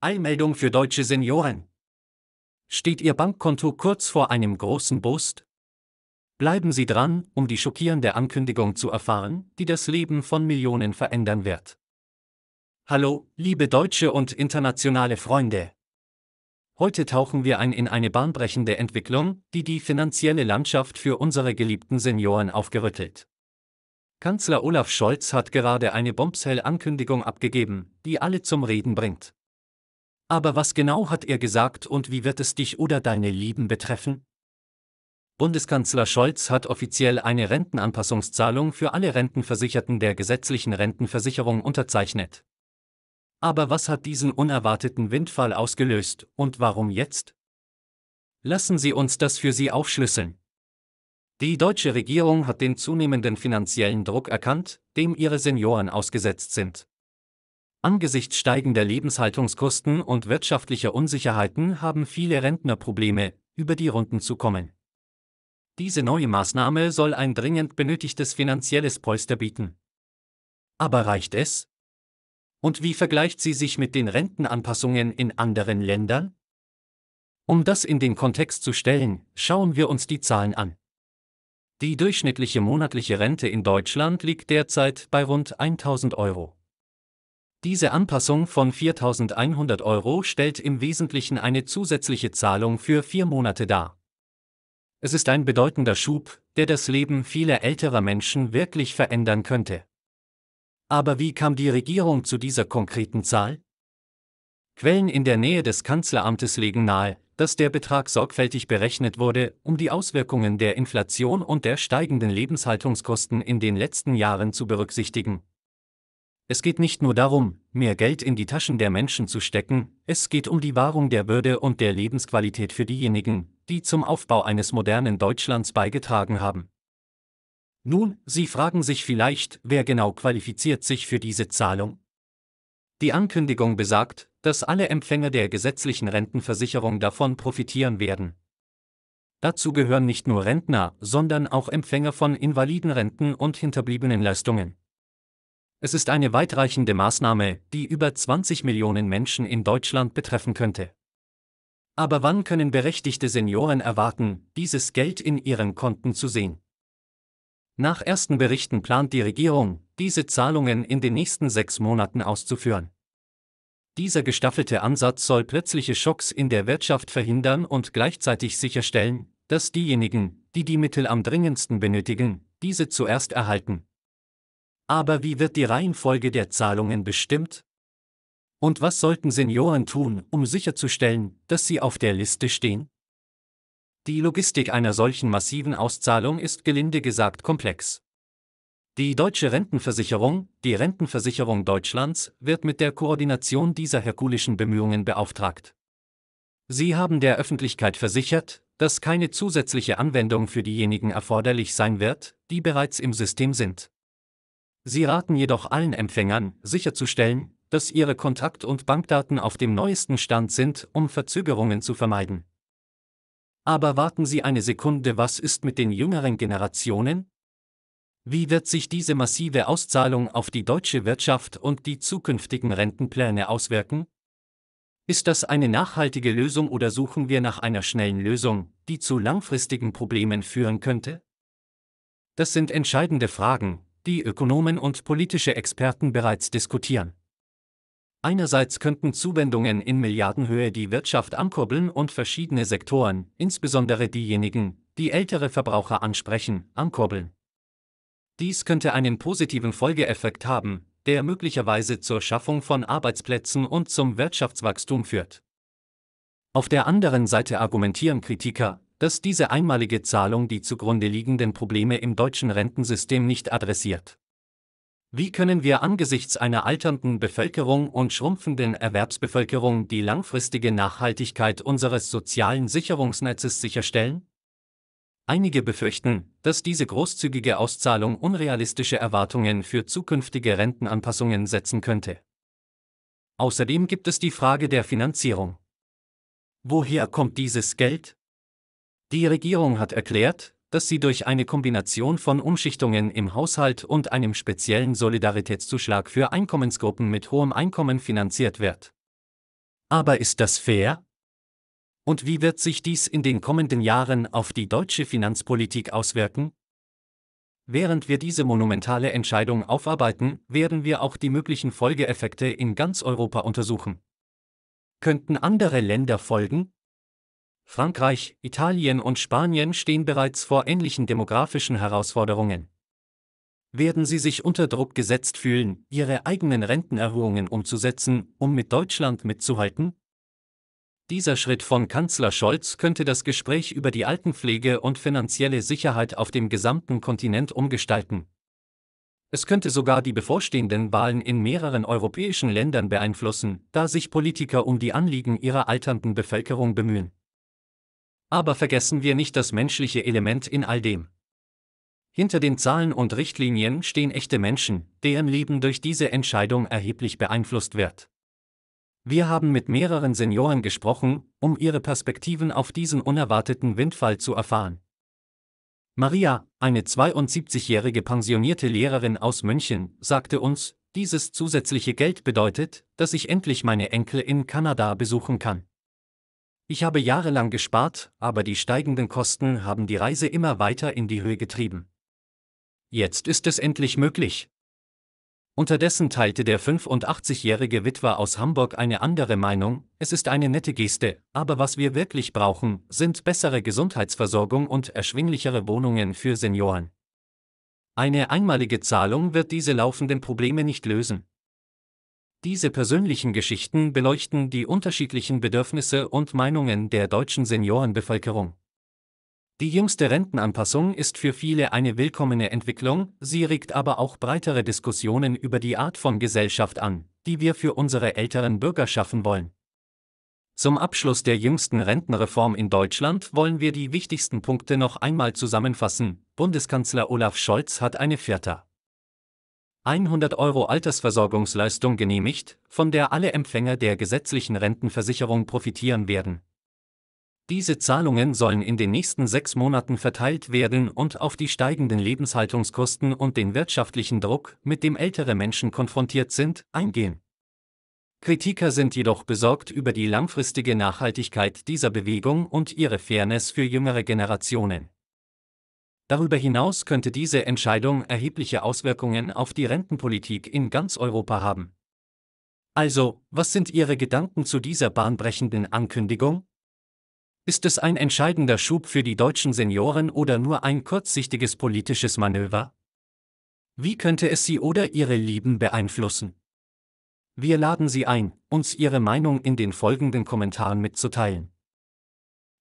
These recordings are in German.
Eilmeldung für deutsche Senioren. Steht Ihr Bankkonto kurz vor einem großen Boost? Bleiben Sie dran, um die schockierende Ankündigung zu erfahren, die das Leben von Millionen verändern wird. Hallo, liebe deutsche und internationale Freunde. Heute tauchen wir ein in eine bahnbrechende Entwicklung, die die finanzielle Landschaft für unsere geliebten Senioren aufgerüttelt. Kanzler Olaf Scholz hat gerade eine bombshell Ankündigung abgegeben, die alle zum Reden bringt. Aber was genau hat er gesagt und wie wird es dich oder deine Lieben betreffen? Bundeskanzler Scholz hat offiziell eine Rentenanpassungszahlung für alle Rentenversicherten der gesetzlichen Rentenversicherung unterzeichnet. Aber was hat diesen unerwarteten Windfall ausgelöst und warum jetzt? Lassen Sie uns das für Sie aufschlüsseln. Die deutsche Regierung hat den zunehmenden finanziellen Druck erkannt, dem ihre Senioren ausgesetzt sind. Angesichts steigender Lebenshaltungskosten und wirtschaftlicher Unsicherheiten haben viele Rentner Probleme, über die Runden zu kommen. Diese neue Maßnahme soll ein dringend benötigtes finanzielles Polster bieten. Aber reicht es? Und wie vergleicht sie sich mit den Rentenanpassungen in anderen Ländern? Um das in den Kontext zu stellen, schauen wir uns die Zahlen an. Die durchschnittliche monatliche Rente in Deutschland liegt derzeit bei rund 1000 Euro. Diese Anpassung von 4.100 Euro stellt im Wesentlichen eine zusätzliche Zahlung für vier Monate dar. Es ist ein bedeutender Schub, der das Leben vieler älterer Menschen wirklich verändern könnte. Aber wie kam die Regierung zu dieser konkreten Zahl? Quellen in der Nähe des Kanzleramtes legen nahe, dass der Betrag sorgfältig berechnet wurde, um die Auswirkungen der Inflation und der steigenden Lebenshaltungskosten in den letzten Jahren zu berücksichtigen, es geht nicht nur darum, mehr Geld in die Taschen der Menschen zu stecken, es geht um die Wahrung der Würde und der Lebensqualität für diejenigen, die zum Aufbau eines modernen Deutschlands beigetragen haben. Nun, Sie fragen sich vielleicht, wer genau qualifiziert sich für diese Zahlung? Die Ankündigung besagt, dass alle Empfänger der gesetzlichen Rentenversicherung davon profitieren werden. Dazu gehören nicht nur Rentner, sondern auch Empfänger von Invalidenrenten und hinterbliebenen Leistungen. Es ist eine weitreichende Maßnahme, die über 20 Millionen Menschen in Deutschland betreffen könnte. Aber wann können berechtigte Senioren erwarten, dieses Geld in ihren Konten zu sehen? Nach ersten Berichten plant die Regierung, diese Zahlungen in den nächsten sechs Monaten auszuführen. Dieser gestaffelte Ansatz soll plötzliche Schocks in der Wirtschaft verhindern und gleichzeitig sicherstellen, dass diejenigen, die die Mittel am dringendsten benötigen, diese zuerst erhalten. Aber wie wird die Reihenfolge der Zahlungen bestimmt? Und was sollten Senioren tun, um sicherzustellen, dass sie auf der Liste stehen? Die Logistik einer solchen massiven Auszahlung ist gelinde gesagt komplex. Die deutsche Rentenversicherung, die Rentenversicherung Deutschlands, wird mit der Koordination dieser herkulischen Bemühungen beauftragt. Sie haben der Öffentlichkeit versichert, dass keine zusätzliche Anwendung für diejenigen erforderlich sein wird, die bereits im System sind. Sie raten jedoch allen Empfängern, sicherzustellen, dass ihre Kontakt- und Bankdaten auf dem neuesten Stand sind, um Verzögerungen zu vermeiden. Aber warten Sie eine Sekunde, was ist mit den jüngeren Generationen? Wie wird sich diese massive Auszahlung auf die deutsche Wirtschaft und die zukünftigen Rentenpläne auswirken? Ist das eine nachhaltige Lösung oder suchen wir nach einer schnellen Lösung, die zu langfristigen Problemen führen könnte? Das sind entscheidende Fragen, die Ökonomen und politische Experten bereits diskutieren. Einerseits könnten Zuwendungen in Milliardenhöhe die Wirtschaft ankurbeln und verschiedene Sektoren, insbesondere diejenigen, die ältere Verbraucher ansprechen, ankurbeln. Dies könnte einen positiven Folgeeffekt haben, der möglicherweise zur Schaffung von Arbeitsplätzen und zum Wirtschaftswachstum führt. Auf der anderen Seite argumentieren Kritiker, dass diese einmalige Zahlung die zugrunde liegenden Probleme im deutschen Rentensystem nicht adressiert. Wie können wir angesichts einer alternden Bevölkerung und schrumpfenden Erwerbsbevölkerung die langfristige Nachhaltigkeit unseres sozialen Sicherungsnetzes sicherstellen? Einige befürchten, dass diese großzügige Auszahlung unrealistische Erwartungen für zukünftige Rentenanpassungen setzen könnte. Außerdem gibt es die Frage der Finanzierung. Woher kommt dieses Geld? Die Regierung hat erklärt, dass sie durch eine Kombination von Umschichtungen im Haushalt und einem speziellen Solidaritätszuschlag für Einkommensgruppen mit hohem Einkommen finanziert wird. Aber ist das fair? Und wie wird sich dies in den kommenden Jahren auf die deutsche Finanzpolitik auswirken? Während wir diese monumentale Entscheidung aufarbeiten, werden wir auch die möglichen Folgeeffekte in ganz Europa untersuchen. Könnten andere Länder folgen? Frankreich, Italien und Spanien stehen bereits vor ähnlichen demografischen Herausforderungen. Werden sie sich unter Druck gesetzt fühlen, ihre eigenen Rentenerhöhungen umzusetzen, um mit Deutschland mitzuhalten? Dieser Schritt von Kanzler Scholz könnte das Gespräch über die Altenpflege und finanzielle Sicherheit auf dem gesamten Kontinent umgestalten. Es könnte sogar die bevorstehenden Wahlen in mehreren europäischen Ländern beeinflussen, da sich Politiker um die Anliegen ihrer alternden Bevölkerung bemühen. Aber vergessen wir nicht das menschliche Element in all dem. Hinter den Zahlen und Richtlinien stehen echte Menschen, deren Leben durch diese Entscheidung erheblich beeinflusst wird. Wir haben mit mehreren Senioren gesprochen, um ihre Perspektiven auf diesen unerwarteten Windfall zu erfahren. Maria, eine 72-jährige pensionierte Lehrerin aus München, sagte uns, dieses zusätzliche Geld bedeutet, dass ich endlich meine Enkel in Kanada besuchen kann. Ich habe jahrelang gespart, aber die steigenden Kosten haben die Reise immer weiter in die Höhe getrieben. Jetzt ist es endlich möglich. Unterdessen teilte der 85-jährige Witwer aus Hamburg eine andere Meinung, es ist eine nette Geste, aber was wir wirklich brauchen, sind bessere Gesundheitsversorgung und erschwinglichere Wohnungen für Senioren. Eine einmalige Zahlung wird diese laufenden Probleme nicht lösen. Diese persönlichen Geschichten beleuchten die unterschiedlichen Bedürfnisse und Meinungen der deutschen Seniorenbevölkerung. Die jüngste Rentenanpassung ist für viele eine willkommene Entwicklung, sie regt aber auch breitere Diskussionen über die Art von Gesellschaft an, die wir für unsere älteren Bürger schaffen wollen. Zum Abschluss der jüngsten Rentenreform in Deutschland wollen wir die wichtigsten Punkte noch einmal zusammenfassen. Bundeskanzler Olaf Scholz hat eine Vierter. 100 Euro Altersversorgungsleistung genehmigt, von der alle Empfänger der gesetzlichen Rentenversicherung profitieren werden. Diese Zahlungen sollen in den nächsten sechs Monaten verteilt werden und auf die steigenden Lebenshaltungskosten und den wirtschaftlichen Druck, mit dem ältere Menschen konfrontiert sind, eingehen. Kritiker sind jedoch besorgt über die langfristige Nachhaltigkeit dieser Bewegung und ihre Fairness für jüngere Generationen. Darüber hinaus könnte diese Entscheidung erhebliche Auswirkungen auf die Rentenpolitik in ganz Europa haben. Also, was sind Ihre Gedanken zu dieser bahnbrechenden Ankündigung? Ist es ein entscheidender Schub für die deutschen Senioren oder nur ein kurzsichtiges politisches Manöver? Wie könnte es Sie oder Ihre Lieben beeinflussen? Wir laden Sie ein, uns Ihre Meinung in den folgenden Kommentaren mitzuteilen.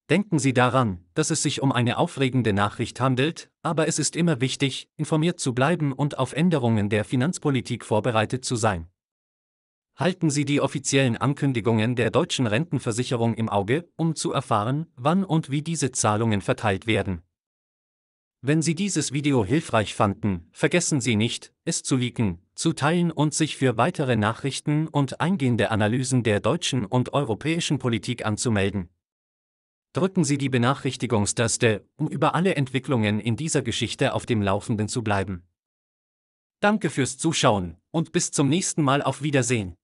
Denken Sie daran, dass es sich um eine aufregende Nachricht handelt, aber es ist immer wichtig, informiert zu bleiben und auf Änderungen der Finanzpolitik vorbereitet zu sein. Halten Sie die offiziellen Ankündigungen der deutschen Rentenversicherung im Auge, um zu erfahren, wann und wie diese Zahlungen verteilt werden. Wenn Sie dieses Video hilfreich fanden, vergessen Sie nicht, es zu liken, zu teilen und sich für weitere Nachrichten und eingehende Analysen der deutschen und europäischen Politik anzumelden drücken Sie die Benachrichtigungstaste, um über alle Entwicklungen in dieser Geschichte auf dem Laufenden zu bleiben. Danke fürs Zuschauen und bis zum nächsten Mal auf Wiedersehen.